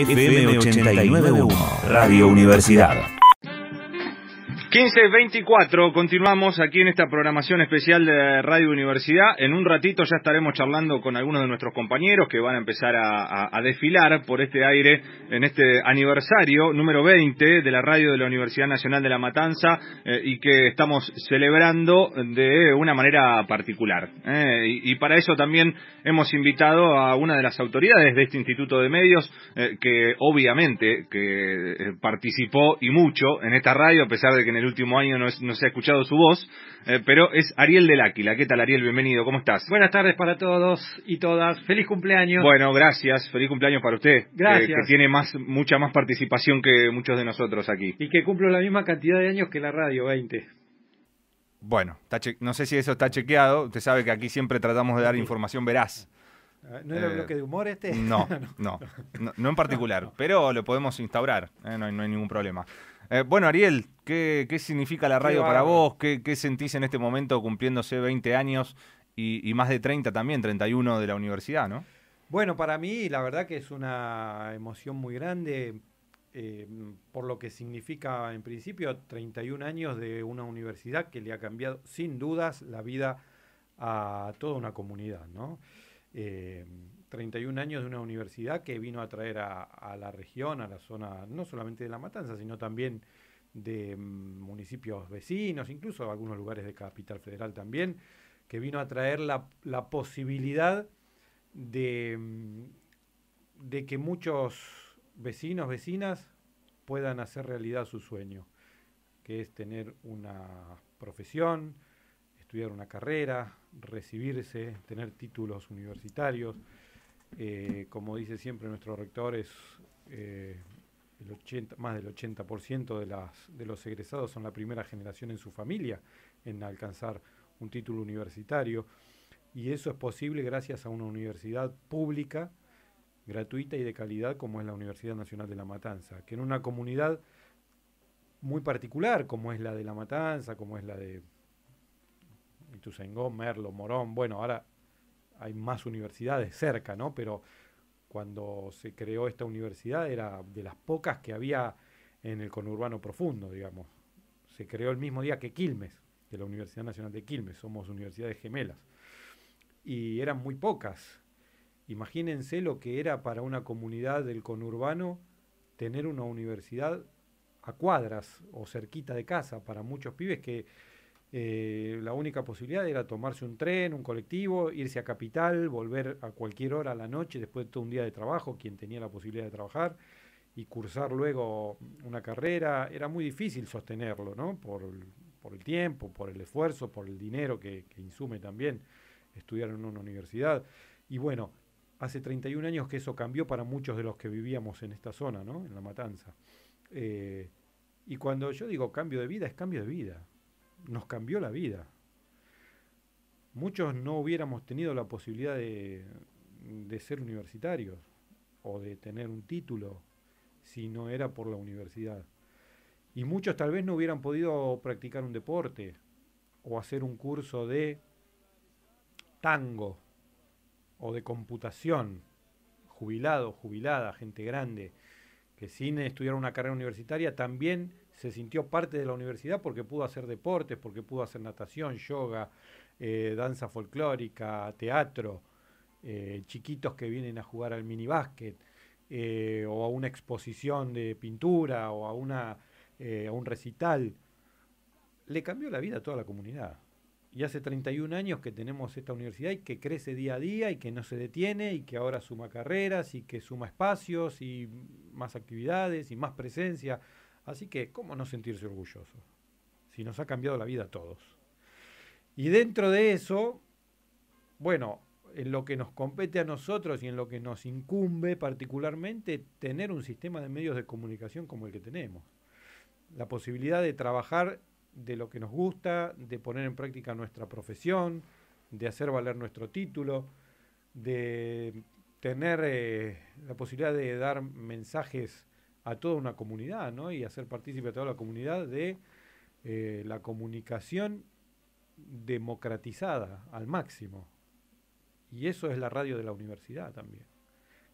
FM 891 Radio Universidad. 15.24, continuamos aquí en esta programación especial de Radio Universidad. En un ratito ya estaremos charlando con algunos de nuestros compañeros que van a empezar a, desfilar por este aire en este aniversario número 20 de la radio de la Universidad Nacional de La Matanza eh, y que estamos celebrando de una manera particular. Eh, y, para eso también hemos invitado a una de las autoridades de este Instituto de Medios eh, que obviamente que participó y mucho en esta radio a pesar de que el último año no, se ha escuchado su voz, eh, pero es Ariel del Áquila. ¿Qué tal, Ariel? Bienvenido, ¿cómo estás? Buenas tardes para todos y todas. Feliz cumpleaños. Bueno, gracias. Feliz cumpleaños para usted. Gracias. que tiene más, mucha más participación que muchos de nosotros aquí. Y que cumplo la misma cantidad de años que la radio, 20. Bueno, no sé si eso está chequeado. Usted sabe que aquí siempre tratamos de dar información veraz. Ah, ¿No era lo eh, bloque de humor este? No, no, no, en particular, pero lo podemos instaurar, eh, no, hay, ningún problema. Eh, bueno, Ariel, ¿qué, significa la radio para vos? ¿Qué, sentís en este momento cumpliéndose 20 años y, más de 30 también, 31 de la universidad, no? Bueno, para mí la verdad que es una emoción muy grande eh, por lo que significa en principio 31 años de una universidad que le ha cambiado sin dudas la vida a toda una comunidad, ¿no? Eh, 31 años de una universidad que vino a traer a, la región, a la zona, no solamente de La Matanza, sino también de mm, municipios vecinos, incluso algunos lugares de Capital Federal también, que vino a traer la, posibilidad mm, de que muchos vecinos, vecinas puedan hacer realidad su sueño, que es tener una profesión, estudiar una carrera, recibirse, tener títulos universitarios eh, como dice siempre nuestro rector, eh, el 80, más del 80% de, las, de los egresados son la primera generación en su familia en alcanzar un título universitario. Y eso es posible gracias a una universidad pública, gratuita y de calidad como es la Universidad Nacional de La Matanza, que en una comunidad muy particular como es la de La Matanza, como es la de Ituzaingó, Merlo, Morón, bueno, ahora hay más universidades cerca, ¿no? Pero cuando se creó esta universidad era de las pocas que había en el conurbano profundo, digamos. Se creó el mismo día que Quilmes, de la Universidad Nacional de Quilmes, somos universidades gemelas. Y eran muy pocas. Imagínense lo que era para una comunidad del conurbano tener una universidad a cuadras o cerquita de casa para muchos pibes que eh, la única posibilidad era tomarse un tren, un colectivo, irse a Capital, volver a cualquier hora a la noche después de todo un día de trabajo, quien tenía la posibilidad de trabajar, y cursar luego una carrera. Era muy difícil sostenerlo, ¿no? Por, el tiempo, por el esfuerzo, por el dinero que, insume también estudiar en una universidad. Y bueno, hace 31 años que eso cambió para muchos de los que vivíamos en esta zona, ¿no? En La Matanza. Eh, y cuando yo digo cambio de vida, es cambio de vida nos cambió la vida. Muchos no hubiéramos tenido la posibilidad de, de ser universitarios o de tener un título si no era por la universidad. Y muchos tal vez no hubieran podido practicar un deporte o hacer un curso de tango o de computación, jubilado, jubilada, gente grande, que sin estudiar una carrera universitaria también se sintió parte de la universidad porque pudo hacer deportes, porque pudo hacer natación, yoga, eh, danza folclórica, teatro, eh, chiquitos que vienen a jugar al minibásquet, eh, o a una exposición de pintura, o a, una, a un recital. Le cambió la vida a toda la comunidad. Y hace 31 años que tenemos esta universidad y que crece día a día y que no se detiene y que ahora suma carreras y que suma espacios y más actividades y más presencia. Así que, ¿cómo no sentirse orgulloso? Si nos ha cambiado la vida a todos. Y dentro de eso, bueno, en lo que nos compete a nosotros y en lo que nos incumbe particularmente, tener un sistema de medios de comunicación como el que tenemos. La posibilidad de trabajar de lo que nos gusta, de poner en práctica nuestra profesión, de hacer valer nuestro título, de tener eh, la posibilidad de dar mensajes a toda una comunidad, ¿no? Y hacer partícipe a toda la comunidad de eh, la comunicación democratizada al máximo. Y eso es la radio de la universidad también,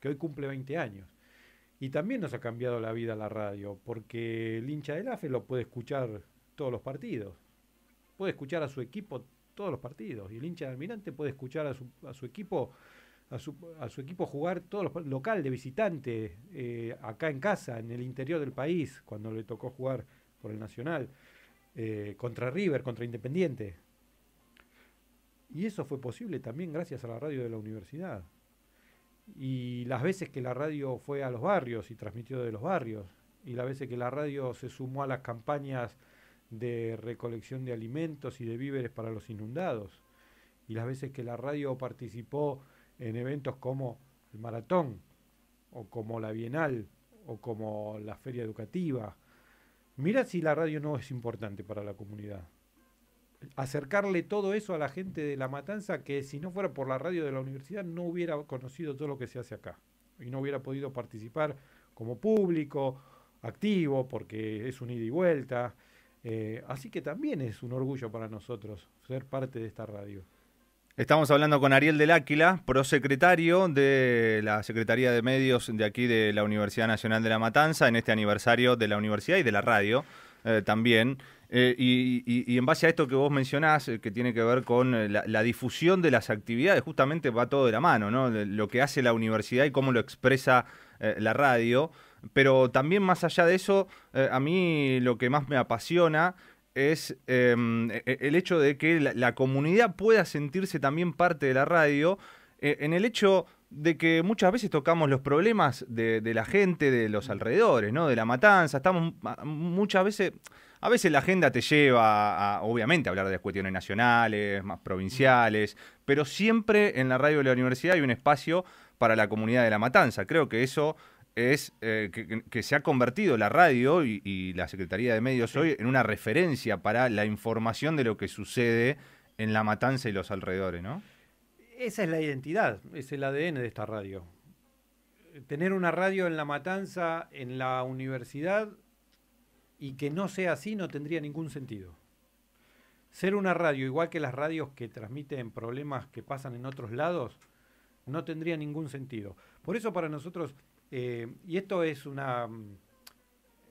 que hoy cumple 20 años. Y también nos ha cambiado la vida la radio, porque el hincha del AFE lo puede escuchar todos los partidos. Puede escuchar a su equipo todos los partidos. Y el hincha del Almirante puede escuchar a su, a su equipo a su, equipo jugar todos los local de visitante, eh, acá en casa, en el interior del país, cuando le tocó jugar por el Nacional, eh, contra River, contra Independiente. Y eso fue posible también gracias a la radio de la universidad. Y las veces que la radio fue a los barrios y transmitió de los barrios, y las veces que la radio se sumó a las campañas de recolección de alimentos y de víveres para los inundados, y las veces que la radio participó en eventos como el maratón o como la bienal o como la feria educativa. Mira si la radio no es importante para la comunidad. Acercarle todo eso a la gente de La Matanza que si no fuera por la radio de la universidad no hubiera conocido todo lo que se hace acá y no hubiera podido participar como público activo porque es un ida y vuelta. Eh, así que también es un orgullo para nosotros ser parte de esta radio. Estamos hablando con Ariel del Áquila, prosecretario de la Secretaría de Medios de aquí de la Universidad Nacional de La Matanza, en este aniversario de la universidad y de la radio eh, también. Eh, y, en base a esto que vos mencionás, eh, que tiene que ver con la, difusión de las actividades, justamente va todo de la mano, ¿no? lo que hace la universidad y cómo lo expresa la radio. Pero también más allá de eso, a mí lo que más me apasiona es em, e, e, el hecho de que la, comunidad pueda sentirse también parte de la radio, eh, en el hecho de que muchas veces tocamos los problemas de, la gente, de los alrededores, ¿no? De la matanza, estamos muchas veces, a veces la agenda te lleva obviamente, a hablar de cuestiones nacionales, más provinciales, pero siempre en la radio de la universidad hay un espacio para la comunidad de la matanza. Creo que eso es eh, que, se ha convertido la radio y, la Secretaría de Medios hoy en una referencia para la información de lo que sucede en la matanza y los alrededores, ¿no? Esa es la identidad, es el ADN de esta radio. Tener una radio en la matanza, en la universidad, y que no sea así no tendría ningún sentido. Ser una radio, igual que las radios que transmiten problemas que pasan en otros lados, no tendría ningún sentido. Por eso para nosotros eh, y esto es una, mm,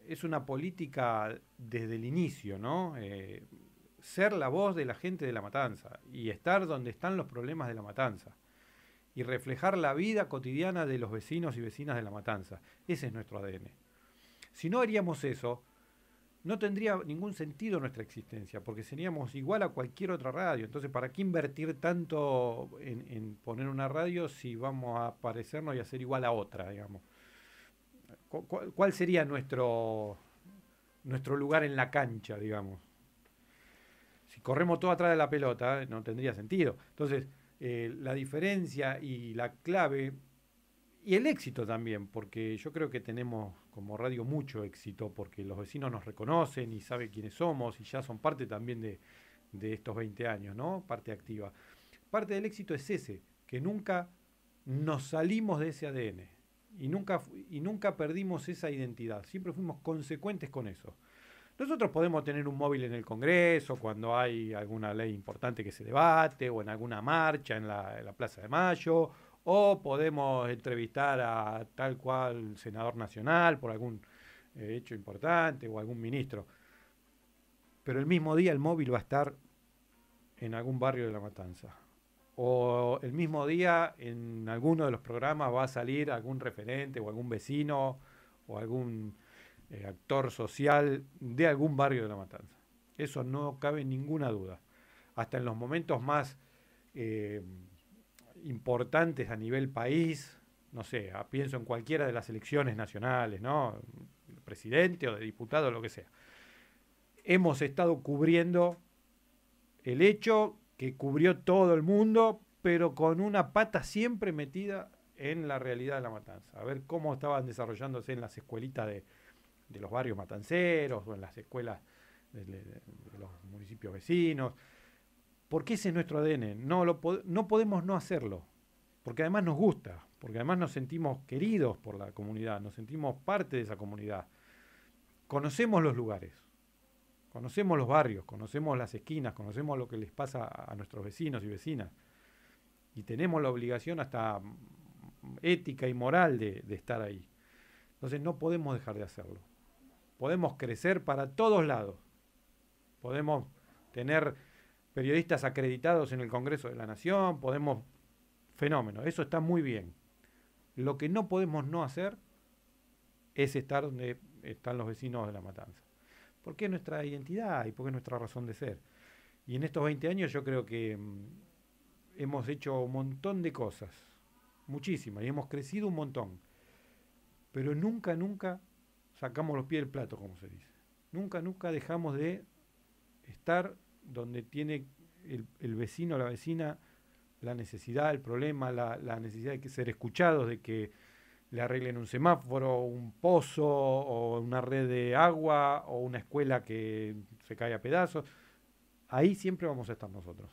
es una política desde el inicio, ¿no? Eh, ser la voz de la gente de la matanza y estar donde están los problemas de la matanza y reflejar la vida cotidiana de los vecinos y vecinas de la matanza. Ese es nuestro ADN. Si no haríamos eso, no tendría ningún sentido nuestra existencia, porque seríamos igual a cualquier otra radio. Entonces, ¿para qué invertir tanto en, en poner una radio si vamos a parecernos y a ser igual a otra, digamos? ¿Cuál sería nuestro, nuestro lugar en la cancha, digamos? Si corremos todo atrás de la pelota, no tendría sentido. Entonces, eh, la diferencia y la clave y el éxito también, porque yo creo que tenemos como radio mucho éxito, porque los vecinos nos reconocen y saben quiénes somos y ya son parte también de, de estos 20 años, ¿no? Parte activa. Parte del éxito es ese, que nunca nos salimos de ese ADN y nunca, y nunca perdimos esa identidad, siempre fuimos consecuentes con eso. Nosotros podemos tener un móvil en el Congreso cuando hay alguna ley importante que se debate o en alguna marcha en la, Plaza de Mayo o podemos entrevistar a tal cual senador nacional por algún eh, hecho importante o algún ministro. Pero el mismo día el móvil va a estar en algún barrio de la matanza o el mismo día en alguno de los programas va a salir algún referente o algún vecino o algún eh, actor social de algún barrio de la matanza. Eso no cabe ninguna duda. Hasta en los momentos más eh, importantes a nivel país, no sé, pienso en cualquiera de las elecciones nacionales, ¿no? Presidente o de diputado, lo que sea. Hemos estado cubriendo el hecho cubrió todo el mundo, pero con una pata siempre metida en la realidad de la matanza. A ver cómo estaban desarrollándose en las escuelitas de, los barrios matanceros o en las escuelas de, los municipios vecinos. Porque ese es nuestro ADN. No, lo, no podemos no hacerlo. Porque además nos gusta. Porque además nos sentimos queridos por la comunidad. Nos sentimos parte de esa comunidad. Conocemos los lugares. Conocemos los barrios, conocemos las esquinas, conocemos lo que les pasa a nuestros vecinos y vecinas. Y tenemos la obligación hasta ética y moral de, estar ahí. Entonces no podemos dejar de hacerlo. Podemos crecer para todos lados. Podemos tener periodistas acreditados en el Congreso de la Nación, podemos... Fenómeno, eso está muy bien. Lo que no podemos no hacer es estar donde están los vecinos de la matanza porque es nuestra identidad y porque es nuestra razón de ser. Y en estos 20 años yo creo que mm, hemos hecho un montón de cosas, muchísimas, y hemos crecido un montón. Pero nunca, nunca sacamos los pies del plato, como se dice. Nunca, nunca dejamos de estar donde tiene el, vecino o la vecina la necesidad, el problema, la, la, necesidad de ser escuchados, de que le arreglen un semáforo, un pozo, o una red de agua, o una escuela que se cae a pedazos. Ahí siempre vamos a estar nosotros.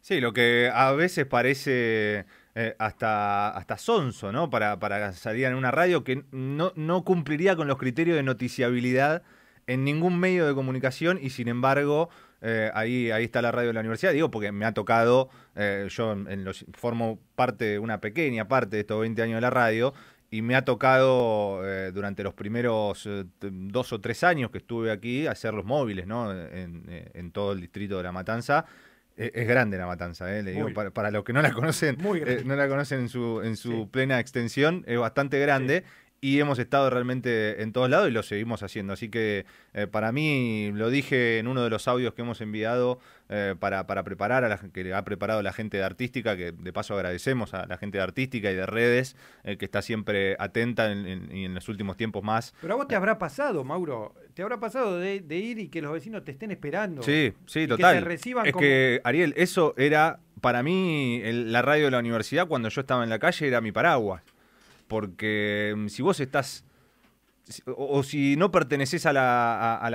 Sí, lo que a veces parece eh, hasta, hasta sonso, ¿no? Para, para, salir en una radio que no, cumpliría con los criterios de noticiabilidad en ningún medio de comunicación y sin embargo eh, ahí, ahí está la radio de la universidad. Digo, porque me ha tocado, eh, yo en los, formo parte, una pequeña parte de estos 20 años de la radio, y me ha tocado eh, durante los primeros eh, dos o tres años que estuve aquí hacer los móviles, ¿no? En, eh, todo el distrito de La Matanza. E, es, grande la matanza, ¿eh? para, los que no la conocen, no la conocen en su, en su plena extensión, es bastante grande y hemos estado realmente en todos lados y lo seguimos haciendo. Así que eh, para mí, lo dije en uno de los audios que hemos enviado eh, para, preparar, a la, que ha preparado la gente de artística, que de paso agradecemos a la gente de artística y de redes, eh, que está siempre atenta en, y en los últimos tiempos más. Pero a vos te habrá pasado, Mauro, te habrá pasado de, ir y que los vecinos te estén esperando. Sí, sí, total. reciban es que, Ariel, eso era para mí la radio de la universidad cuando yo estaba en la calle, era mi paraguas porque mm, si vos estás, o, si no pertenecés a la,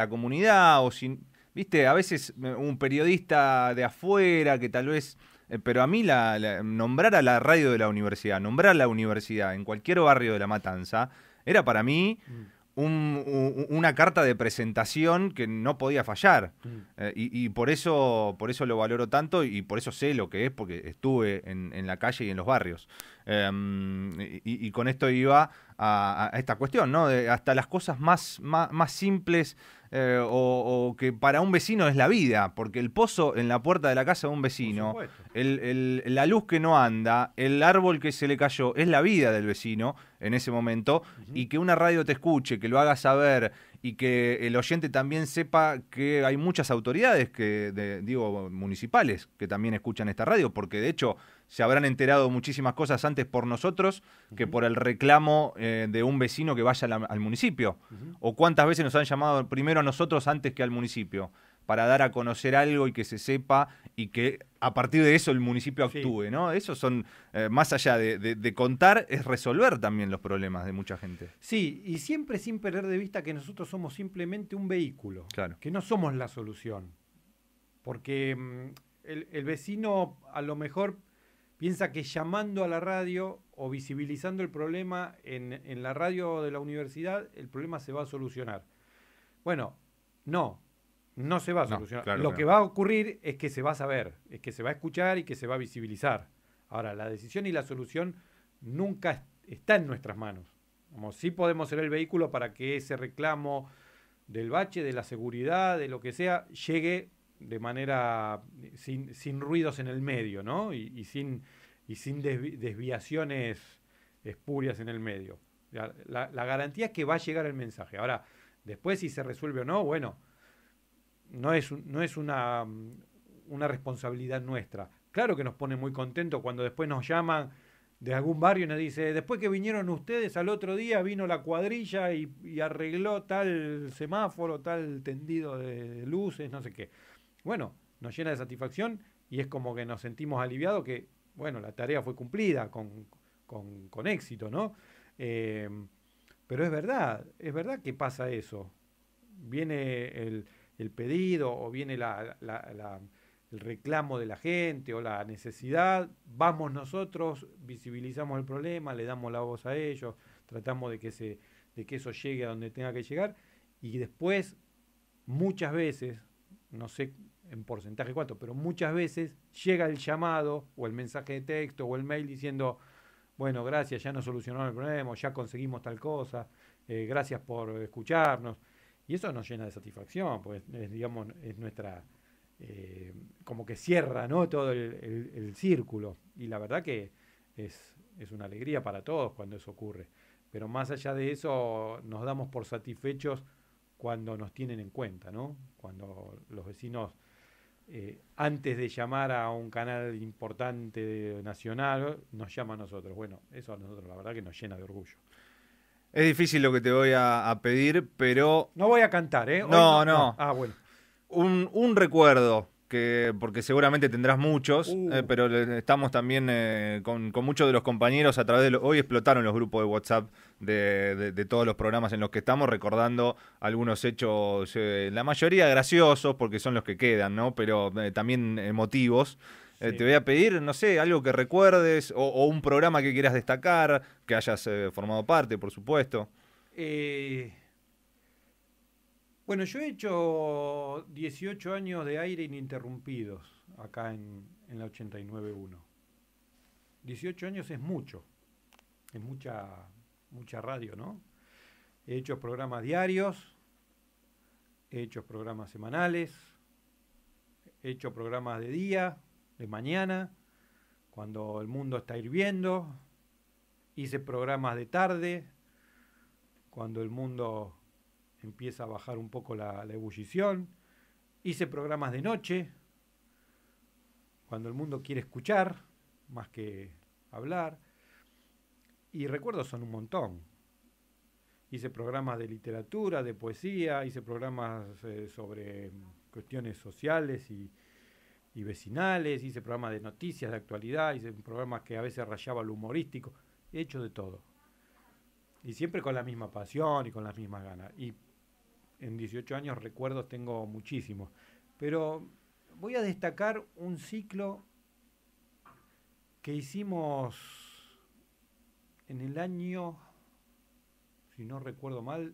comunidad, o si, viste, a veces un periodista de afuera que tal vez eh, pero a mí la, nombrar a la radio de la universidad, nombrar a la universidad en cualquier barrio de La Matanza, era para mí mm una carta de presentación que no podía fallar. Mm. Eh, y, por, eso, por eso lo valoro tanto y por eso sé lo que es, porque estuve en, la calle y en los barrios. Em, y, con esto iba a, esta cuestión, ¿no? hasta las cosas más, más simples, eh, o, que para un vecino es la vida, porque el pozo en la puerta de la casa de un vecino, la luz que no anda, el árbol que se le cayó, es la vida del vecino en ese momento, y que una radio te escuche, que lo haga saber y que el oyente también sepa que hay muchas autoridades que digo municipales que también escuchan esta radio porque de hecho se habrán enterado muchísimas cosas antes por nosotros que por el reclamo eh, de un vecino que vaya al municipio. O cuántas veces nos han llamado primero a nosotros antes que al municipio para dar a conocer algo y que se sepa y que a partir de eso el municipio actúe, ¿no? Eso son, eh, más allá de, contar, es resolver también los problemas de mucha gente. Sí, y siempre sin perder de vista que nosotros somos simplemente un vehículo, que no somos la solución, porque mm, el vecino a lo mejor piensa que llamando a la radio o visibilizando el problema en, la radio de la universidad, el problema se va a solucionar. Bueno, no, no se va a solucionar. Lo que, va a ocurrir es que se va a saber, es que se va a escuchar y que se va a visibilizar. Ahora, la decisión y la solución nunca está en nuestras manos. Como sí podemos ser el vehículo para que ese reclamo del bache, de la seguridad, de lo que sea, llegue de manera sin, ruidos en el medio, ¿no? Y, sin, y sin desviaciones espurias en el medio. La, garantía es que va a llegar el mensaje. Ahora, después si se resuelve o no, bueno, no es, no es una, una responsabilidad nuestra. Claro que nos pone muy contentos cuando después nos llaman de algún barrio y nos dice, después que vinieron ustedes al otro día, vino la cuadrilla y arregló tal semáforo, tal tendido de luces, no sé qué bueno, nos llena de satisfacción y es como que nos sentimos aliviados que, bueno, la tarea fue cumplida con, éxito, ¿no? Em, pero es verdad, es verdad que pasa eso. Viene el, pedido o viene el reclamo de la gente o la necesidad, vamos nosotros, visibilizamos el problema, le damos la voz a ellos, tratamos de que, se, de que eso llegue a donde tenga que llegar y después, muchas veces, no sé en porcentaje cuánto, pero muchas veces llega el llamado o el mensaje de texto o el mail diciendo, bueno, gracias, ya nos solucionaron el problema, ya conseguimos tal cosa, eh, gracias por escucharnos. Y eso nos llena de satisfacción, pues es, digamos, es nuestra, eh, como que cierra ¿no? todo el, círculo. Y la verdad que es, es una alegría para todos cuando eso ocurre. Pero más allá de eso, nos damos por satisfechos cuando nos tienen en cuenta, ¿no? Cuando los vecinos eh, antes de llamar a un canal importante nacional, nos llama a nosotros. Bueno, eso a nosotros la verdad que nos llena de orgullo. Es difícil lo que te voy a, pedir, pero... No voy a cantar, ¿eh? no, no, Ah, bueno. Un, un recuerdo porque seguramente tendrás muchos, eh, uh. pero estamos también eh, con, muchos de los compañeros a través de... hoy explotaron los grupos de WhatsApp de, todos los programas en los que estamos, recordando algunos hechos, eh, la mayoría graciosos, porque son los que quedan, ¿no? Pero también emotivos. Te voy a pedir, no sé, algo que recuerdes o, o un programa que quieras destacar, que hayas formado parte, por supuesto. Eh... Bueno, yo he hecho 18 años de aire ininterrumpidos acá en, en la 89.1. 18 años es mucho, es mucha, mucha radio, ¿no? He hecho programas diarios, he hecho programas semanales, he hecho programas de día, de mañana, cuando el mundo está hirviendo, hice programas de tarde, cuando el mundo empieza a bajar un poco la, ebullición. Hice programas de noche, cuando el mundo quiere escuchar más que hablar. Y recuerdos son un montón. Hice programas de literatura, de poesía, hice programas eh, sobre mm, cuestiones sociales y, y vecinales, hice programas de noticias de actualidad, hice programas que a veces rayaba lo humorístico, he hecho de todo. Y siempre con la misma pasión y con las mismas ganas. Y en 18 años recuerdos tengo muchísimos, pero voy a destacar un ciclo que hicimos en el año, si no recuerdo mal,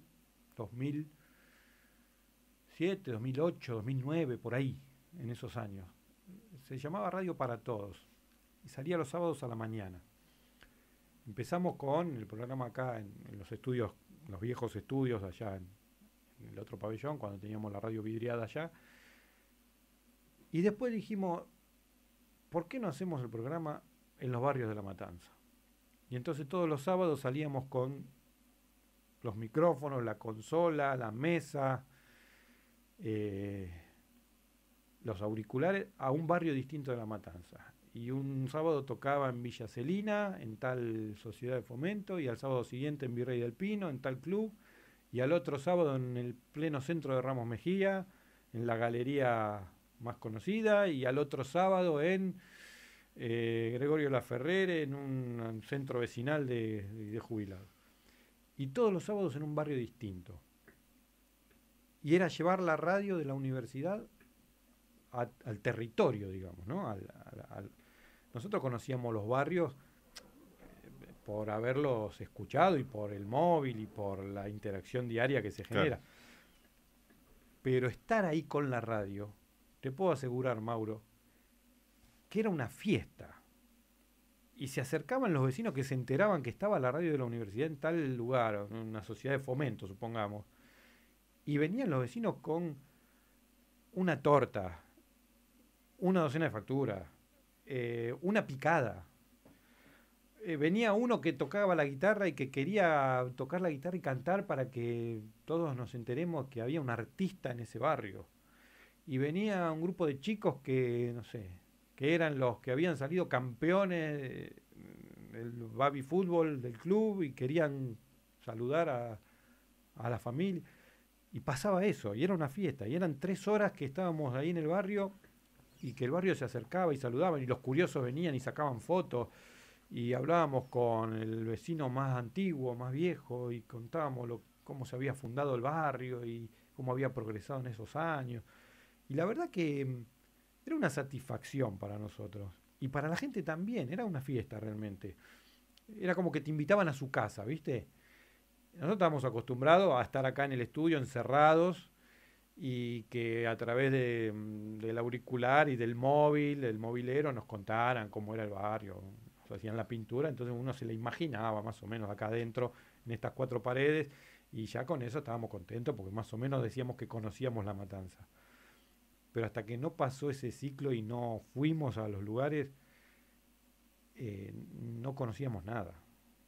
2007, 2008, 2009, por ahí, en esos años. Se llamaba Radio para Todos y salía los sábados a la mañana. Empezamos con el programa acá en, los estudios, los viejos estudios allá en el otro pabellón, cuando teníamos la radio vidriada allá. Y después dijimos, ¿por qué no hacemos el programa en los barrios de La Matanza? Y entonces todos los sábados salíamos con los micrófonos, la consola, la mesa, eh, los auriculares a un barrio distinto de La Matanza. Y un sábado tocaba en Villa Celina, en tal sociedad de fomento, y al sábado siguiente en Virrey del Pino, en tal club y al otro sábado en el pleno centro de Ramos Mejía, en la galería más conocida, y al otro sábado en eh, Gregorio Laferrere, en un centro vecinal de, jubilados. Y todos los sábados en un barrio distinto. Y era llevar la radio de la universidad al territorio, digamos, ¿no? Nosotros conocíamos los barrios por haberlos escuchado y por el móvil y por la interacción diaria que se genera. Pero estar ahí con la radio, te puedo asegurar, Mauro, que era una fiesta. Y se acercaban los vecinos que se enteraban que estaba la radio de la universidad en tal lugar, en una sociedad de fomento, supongamos. Y venían los vecinos con una torta, una docena de facturas, eh, una picada, eh, venía uno que tocaba la guitarra y que quería tocar la guitarra y cantar para que todos nos enteremos que había un artista en ese barrio. Y venía un grupo de chicos que, no sé, que eran los que habían salido campeones eh, del baby fútbol del club y querían saludar a, a la familia. Y pasaba eso, y era una fiesta, y eran tres horas que estábamos ahí en el barrio y que el barrio se acercaba y saludaban, y los curiosos venían y sacaban fotos y hablábamos con el vecino más antiguo, más viejo, y contábamos lo, cómo se había fundado el barrio y cómo había progresado en esos años. Y la verdad que mm, era una satisfacción para nosotros. Y para la gente también, era una fiesta realmente. Era como que te invitaban a su casa, ¿viste? Nosotros estábamos acostumbrados a estar acá en el estudio, encerrados, y que a través mm, del auricular y del móvil, del mobilero, nos contaran cómo era el barrio, hacían la pintura, entonces uno se la imaginaba más o menos acá adentro, en estas cuatro paredes, y ya con eso estábamos contentos porque más o menos decíamos que conocíamos la matanza. Pero hasta que no pasó ese ciclo y no fuimos a los lugares, eh, no conocíamos nada,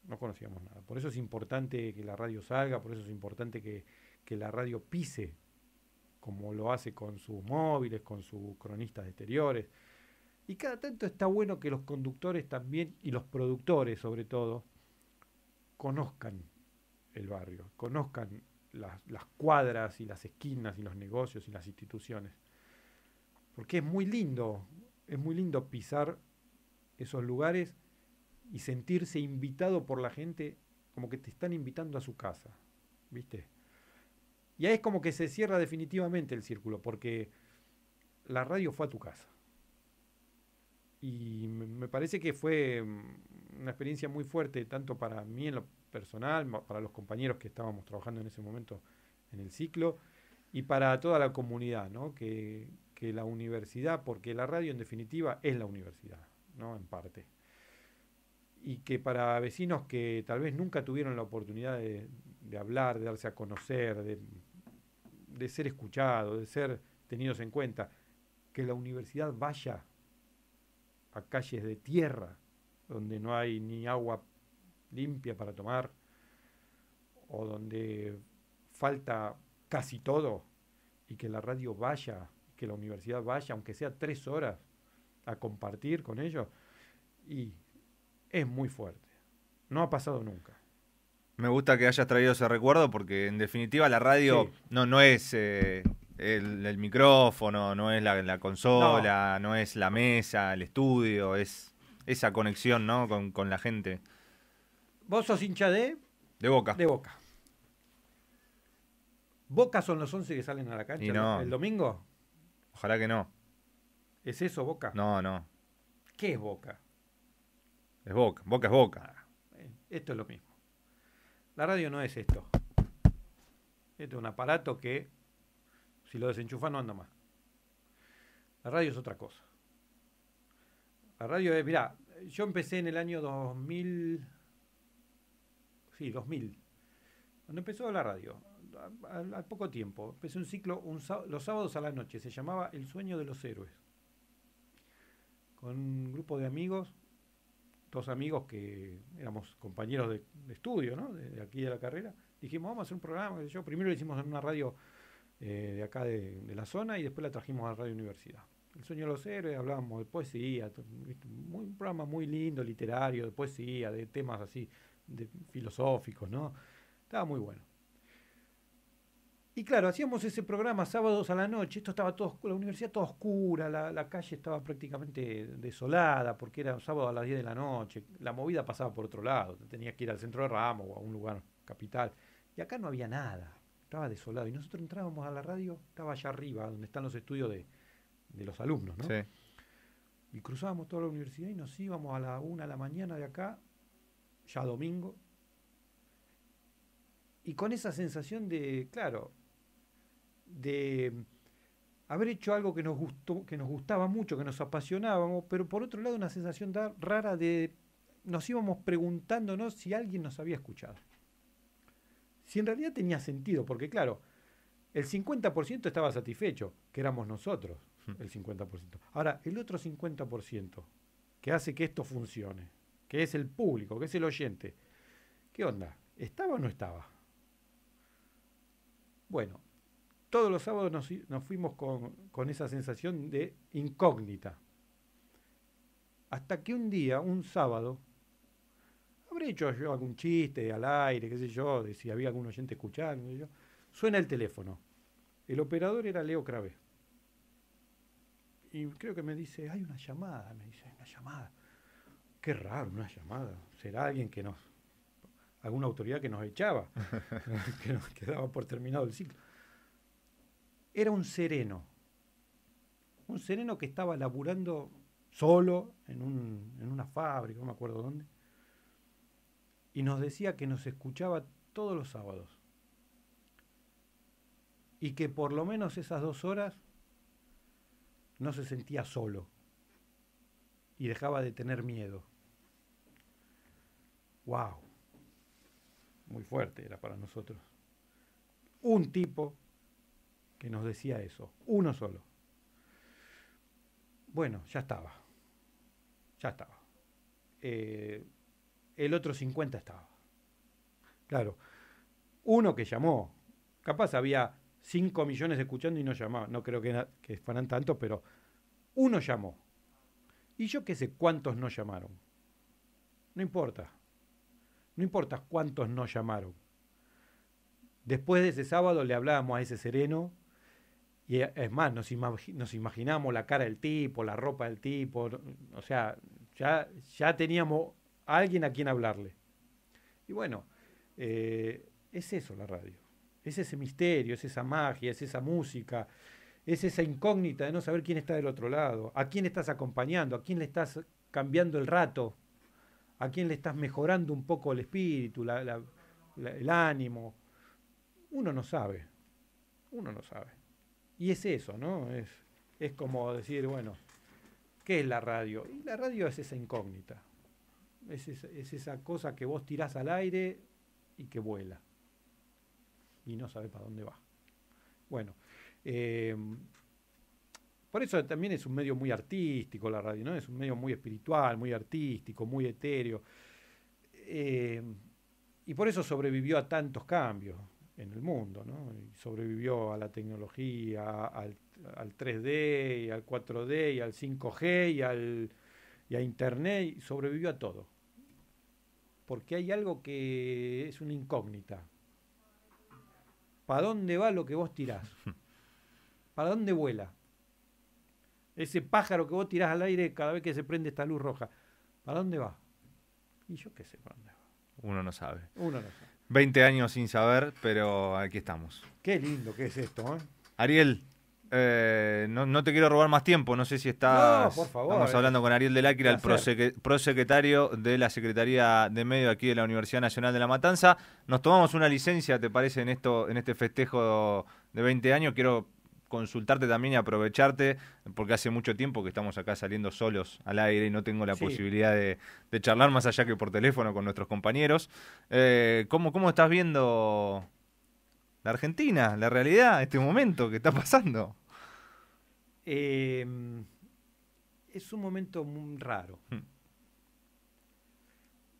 no conocíamos nada. Por eso es importante que la radio salga, por eso es importante que, que la radio pise, como lo hace con sus móviles, con sus cronistas exteriores y cada tanto está bueno que los conductores también y los productores sobre todo conozcan el barrio, conozcan las, cuadras y las esquinas y los negocios y las instituciones. Porque es muy lindo, es muy lindo pisar esos lugares y sentirse invitado por la gente, como que te están invitando a su casa, ¿viste? Y ahí es como que se cierra definitivamente el círculo, porque la radio fue a tu casa y me parece que fue mm, una experiencia muy fuerte, tanto para mí en lo personal, para los compañeros que estábamos trabajando en ese momento en el ciclo, y para toda la comunidad, que, la universidad, porque la radio en definitiva es la universidad, ¿no? en parte. Y que para vecinos que tal vez nunca tuvieron la oportunidad de, hablar, de darse a conocer, de, de ser escuchados, de ser tenidos en cuenta, que la universidad vaya a calles de tierra donde no hay ni agua limpia para tomar o donde falta casi todo y que la radio vaya, que la universidad vaya, aunque sea tres horas, a compartir con ellos y es muy fuerte. No ha pasado nunca. Me gusta que hayas traído ese recuerdo porque en definitiva la radio no, no es eh, el, micrófono, no es la, consola, no. es la mesa, el estudio, es esa conexión, ¿no? Con, la gente. ¿Vos sos hincha de? De Boca. De Boca. ¿Boca son los 11 que salen a la cancha el domingo? Ojalá que no. ¿Es eso Boca? No, no. ¿Qué es Boca? Es Boca, Boca es Boca. Ah, esto es lo mismo. La radio no es esto. Esto es un aparato que si lo desenchufa no anda más. La radio es otra cosa. La radio es, mirá, yo empecé en el año 2000, sí, 2000, cuando empezó la radio, al, poco tiempo, empecé un ciclo los sábados a la noche, se llamaba El sueño de los héroes, con un grupo de amigos, dos amigos que éramos compañeros de, estudio, ¿no? De, aquí de la carrera, dijimos, vamos a hacer un programa, yo primero lo hicimos en una radio eh, de acá de, la zona y después la trajimos a Radio Universidad. El sueño de los héroes, hablábamos de poesía, un programa muy lindo, literario, de poesía, de temas así, de, filosóficos, ¿no? Estaba muy bueno. Y claro, hacíamos ese programa sábados a la noche, esto estaba todo, la universidad toda oscura, la, calle estaba prácticamente desolada porque era sábado a las 10 de la noche, la movida pasaba por otro lado, tenías que ir al centro de Ramos o a un lugar capital, y acá no había nada, estaba desolado. Y nosotros entrábamos a la radio, estaba allá arriba, donde están los estudios de, los alumnos, ¿no? Y cruzábamos toda la universidad y nos íbamos a la una de la mañana de acá, ya domingo. Y con esa sensación de, claro, de haber hecho algo que nos gustó, que nos gustaba mucho, que nos apasionábamos, pero por otro lado una sensación rara de nos íbamos preguntándonos si alguien nos había escuchado si en realidad tenía sentido, porque claro, el 50% estaba satisfecho, que éramos nosotros, hmm. el 50%. Ahora, el otro 50% que hace que esto funcione, que es el público, que es el oyente, ¿qué onda? ¿Estaba o no estaba? Bueno, todos los sábados nos, fuimos con esa sensación de incógnita. Hasta que un día, un sábado, hecho yo algún chiste al aire, qué sé yo, de si había algún oyente escuchando, Suena el teléfono. El operador era Leo Crave. Y creo que me dice, hay una llamada, me dice, hay una llamada. Qué raro, una llamada. Será alguien que nos, alguna autoridad que nos echaba, que nos quedaba por terminado el ciclo. Era un sereno, un sereno que estaba laburando solo en, en una fábrica, no me acuerdo dónde y nos decía que nos escuchaba todos los sábados y que por lo menos esas dos horas no se sentía solo y dejaba de tener miedo. ¡Wow! Muy fuerte era para nosotros. Un tipo que nos decía eso, uno solo. Bueno, ya estaba, ya estaba. Eh, el otro 50 estaba. Claro, uno que llamó, capaz había 5 millones escuchando y no llamaba, no creo que, que fueran tantos, pero uno llamó. Y yo qué sé cuántos no llamaron. No importa. No importa cuántos no llamaron. Después de ese sábado le hablábamos a ese sereno y es más, nos, imaginábamos imaginamos la cara del tipo, la ropa del tipo, o sea, ya, ya teníamos a alguien a quien hablarle. Y bueno, eh, es eso la radio. Es ese misterio, es esa magia, es esa música, es esa incógnita de no saber quién está del otro lado, a quién estás acompañando, a quién le estás cambiando el rato, a quién le estás mejorando un poco el espíritu, el ánimo. Uno no sabe, uno no sabe. Y es eso, ¿no? Es, es como decir, bueno, ¿qué es la radio? Y la radio es esa incógnita. Es esa, cosa que vos tirás al aire y que vuela. Y no sabe para dónde va. Bueno, em, por eso también es un medio muy artístico la radio, ¿no? Es un medio muy espiritual, muy artístico, muy etéreo. Em, y por eso sobrevivió a tantos cambios en el mundo, ¿no? sobrevivió a la tecnología, al, 3D, y al 4D, y al 5G, y, al, y a Internet, sobrevivió a todo porque hay algo que es una incógnita. ¿Para dónde va lo que vos tirás? ¿Para dónde vuela? Ese pájaro que vos tirás al aire cada vez que se prende esta luz roja, ¿para dónde va? Y yo qué sé para dónde va. Uno no sabe. Uno no sabe. 20 años sin saber, pero aquí estamos. Qué lindo que es esto, ¿eh? Ariel, eh, no, te quiero robar más tiempo, no sé si estás. por favor, estamos eh. hablando con Ariel de Áquila, el prosecretario de la Secretaría de Medio aquí de la Universidad Nacional de La Matanza. Nos tomamos una licencia, ¿te parece, en esto, en este festejo de 20 años? Quiero consultarte también y aprovecharte, porque hace mucho tiempo que estamos acá saliendo solos al aire y no tengo la posibilidad de, charlar más allá que por teléfono con nuestros compañeros. Eh, ¿cómo, ¿Cómo estás viendo la Argentina, la realidad, este momento que está pasando. Em, es un momento muy raro. Mm.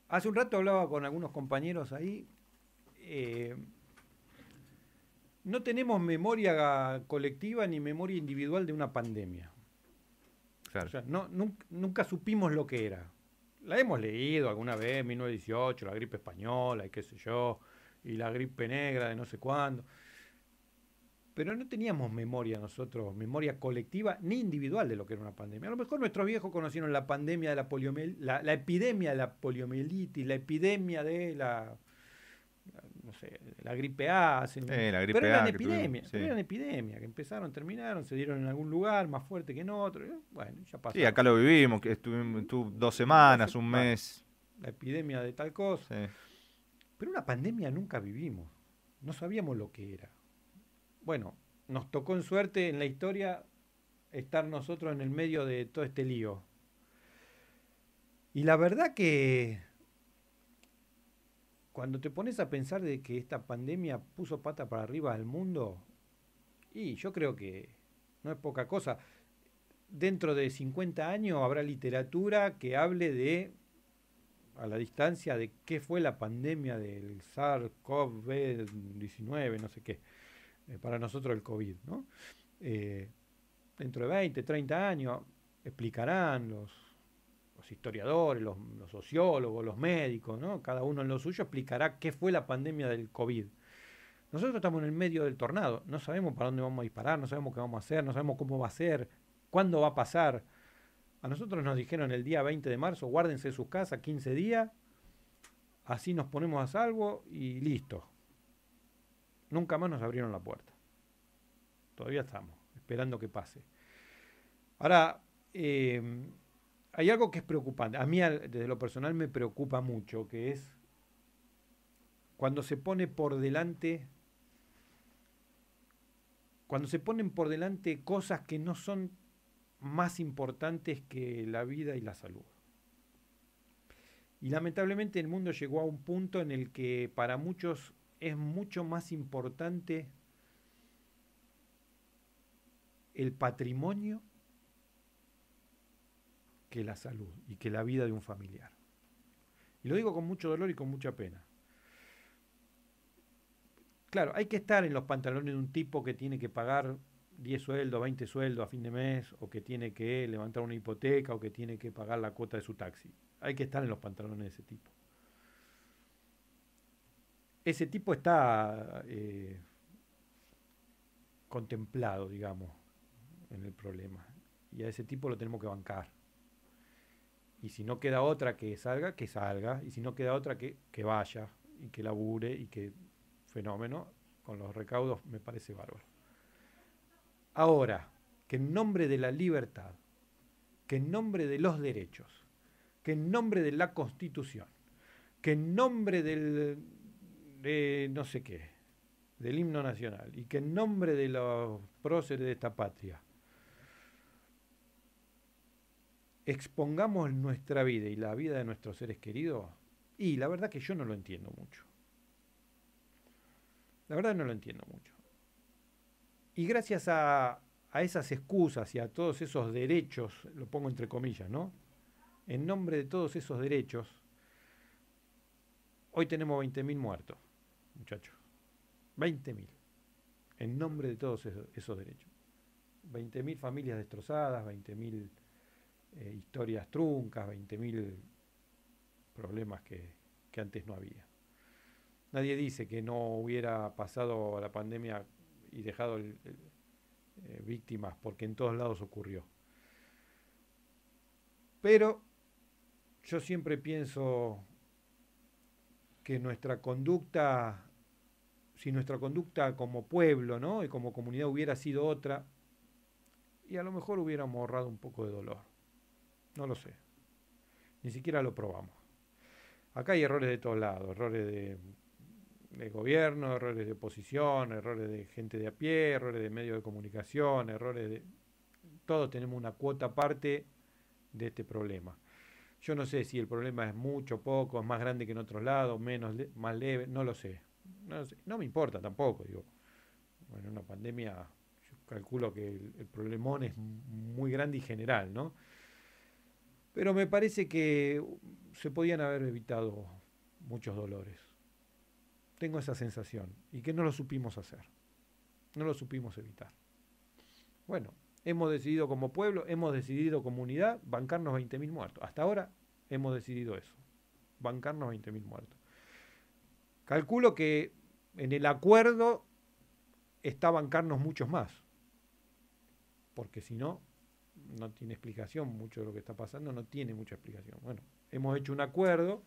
Hace un rato hablaba con algunos compañeros ahí. Em, no tenemos memoria colectiva ni memoria individual de una pandemia. no, nunca, supimos lo que era. La hemos leído alguna vez, 1918, la gripe española y qué sé yo, y la gripe negra de no sé cuándo. Pero no teníamos memoria nosotros, memoria colectiva ni individual de lo que era una pandemia. A lo mejor nuestros viejos conocieron la pandemia de la poliomielitis, la, epidemia de la poliomielitis, la epidemia de la, no sé, la gripe A. la gripe pero eran epidemias, eran epidemias que empezaron, terminaron, se dieron en algún lugar más fuerte que en otro. Bueno, ya pasó. Sí, acá lo vivimos, que estuvimos, estuvo dos semanas, un mes. La epidemia de tal cosa. Sí. Pero una pandemia nunca vivimos, no sabíamos lo que era. Bueno, nos tocó en suerte en la historia estar nosotros en el medio de todo este lío. Y la verdad que cuando te pones a pensar de que esta pandemia puso pata para arriba al mundo, y yo creo que no es poca cosa. Dentro de 50 años habrá literatura que hable de a la distancia de qué fue la pandemia del SARS-CoV-19, no sé qué, eh, para nosotros el COVID, ¿no? Eh, dentro de 20, 30 años explicarán los, historiadores, los, sociólogos, los médicos, ¿no? Cada uno en lo suyo explicará qué fue la pandemia del COVID. Nosotros estamos en el medio del tornado, no sabemos para dónde vamos a disparar, no sabemos qué vamos a hacer, no sabemos cómo va a ser, cuándo va a pasar a nosotros nos dijeron el día 20 de marzo, guárdense sus casas 15 días, así nos ponemos a salvo y listo. Nunca más nos abrieron la puerta. Todavía estamos, esperando que pase. Ahora, em, hay algo que es preocupante. A mí, desde lo personal, me preocupa mucho, que es cuando se pone por delante cuando se ponen por delante cosas que no son más importantes que la vida y la salud. Y lamentablemente el mundo llegó a un punto en el que para muchos es mucho más importante el patrimonio que la salud y que la vida de un familiar. Y lo digo con mucho dolor y con mucha pena. Claro, hay que estar en los pantalones de un tipo que tiene que pagar 10 sueldos, 20 sueldos a fin de mes, o que tiene que levantar una hipoteca, o que tiene que pagar la cuota de su taxi. Hay que estar en los pantalones de ese tipo. Ese tipo está eh, contemplado, digamos, en el problema. Y a ese tipo lo tenemos que bancar. Y si no queda otra que salga, que salga. Y si no queda otra que, que vaya y que labure y que fenómeno, con los recaudos me parece bárbaro. Ahora, que en nombre de la libertad, que en nombre de los derechos, que en nombre de la Constitución, que en nombre del, no sé qué, del himno nacional, y que en nombre de los próceres de esta patria, expongamos nuestra vida y la vida de nuestros seres queridos, y la verdad que yo no lo entiendo mucho. La verdad no lo entiendo mucho. Y gracias a, esas excusas y a todos esos derechos, lo pongo entre comillas, ¿no? En nombre de todos esos derechos, hoy tenemos 20.000 muertos, muchachos. 20.000. En nombre de todos esos, derechos. 20.000 familias destrozadas, 20.000 eh, historias truncas, 20.000 problemas que, que antes no había. Nadie dice que no hubiera pasado la pandemia y dejado eh, víctimas, porque en todos lados ocurrió. Pero yo siempre pienso que nuestra conducta, si nuestra conducta como pueblo ¿no? y como comunidad hubiera sido otra, y a lo mejor hubiéramos ahorrado un poco de dolor. No lo sé. Ni siquiera lo probamos. Acá hay errores de todos lados, errores de de gobierno, errores de oposición, errores de gente de a pie, errores de medios de comunicación, errores de... Todos tenemos una cuota parte de este problema. Yo no sé si el problema es mucho, poco, es más grande que en otros lados, menos, más leve, no lo sé. No, me importa tampoco, digo. Bueno, una pandemia, yo calculo que el problemón es muy grande y general, ¿no? Pero me parece que se podían haber evitado muchos dolores. Tengo esa sensación. Y que no lo supimos hacer. No lo supimos evitar. Bueno, hemos decidido como pueblo, hemos decidido como unidad, bancarnos 20.000 muertos. Hasta ahora hemos decidido eso. Bancarnos 20.000 muertos. Calculo que en el acuerdo está bancarnos muchos más. Porque si no, no tiene explicación mucho de lo que está pasando, no tiene mucha explicación. Bueno, hemos hecho un acuerdo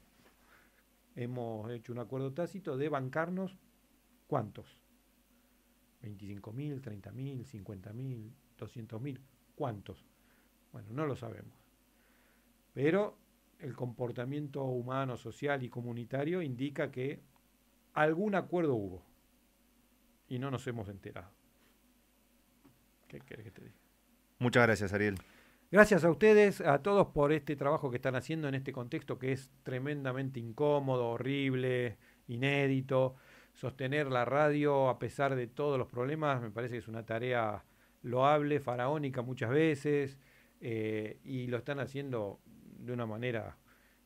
hemos hecho un acuerdo tácito de bancarnos cuántos. 25.000, 30.000, 50.000, 200.000, ¿cuántos? Bueno, no lo sabemos. Pero el comportamiento humano, social y comunitario indica que algún acuerdo hubo y no nos hemos enterado. ¿Qué que te diga? Muchas gracias, Ariel. Gracias a ustedes, a todos por este trabajo que están haciendo en este contexto que es tremendamente incómodo, horrible, inédito. Sostener la radio a pesar de todos los problemas me parece que es una tarea loable, faraónica muchas veces, eh, y lo están haciendo de una manera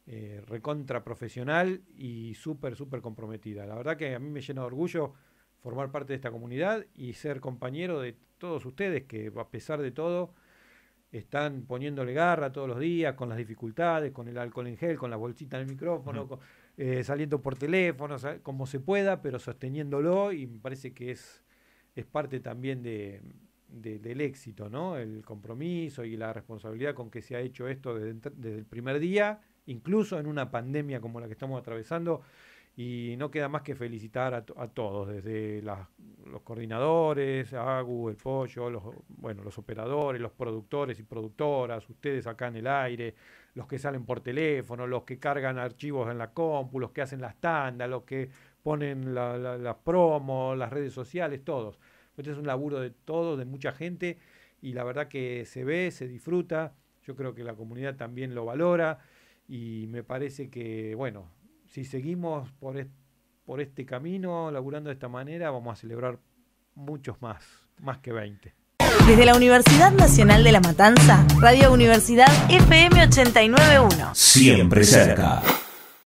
eh, recontra profesional y súper, súper comprometida. La verdad que a mí me llena de orgullo formar parte de esta comunidad y ser compañero de todos ustedes que a pesar de todo están poniéndole garra todos los días con las dificultades, con el alcohol en gel, con la bolsita en el micrófono, eh, saliendo por teléfono, como se pueda, pero sosteniéndolo y me parece que es, es parte también del éxito, ¿no? El compromiso y la responsabilidad con que se ha hecho esto desde, desde el primer día, incluso en una pandemia como la que estamos atravesando y no queda más que felicitar a, todos, desde los coordinadores, Agu, el Pollo, los, bueno, los operadores, los productores y productoras, ustedes acá en el aire, los que salen por teléfono, los que cargan archivos en la compu, los que hacen las tandas, los que ponen las promos, las redes sociales, todos. Este es un laburo de todos, de mucha gente, y la verdad que se ve, se disfruta. Yo creo que la comunidad también lo valora y me parece que, bueno, si seguimos por, por este camino, laburando de esta manera, vamos a celebrar muchos más, más que 20. Desde la Universidad Nacional de La Matanza, Radio Universidad FM 891. Siempre cerca.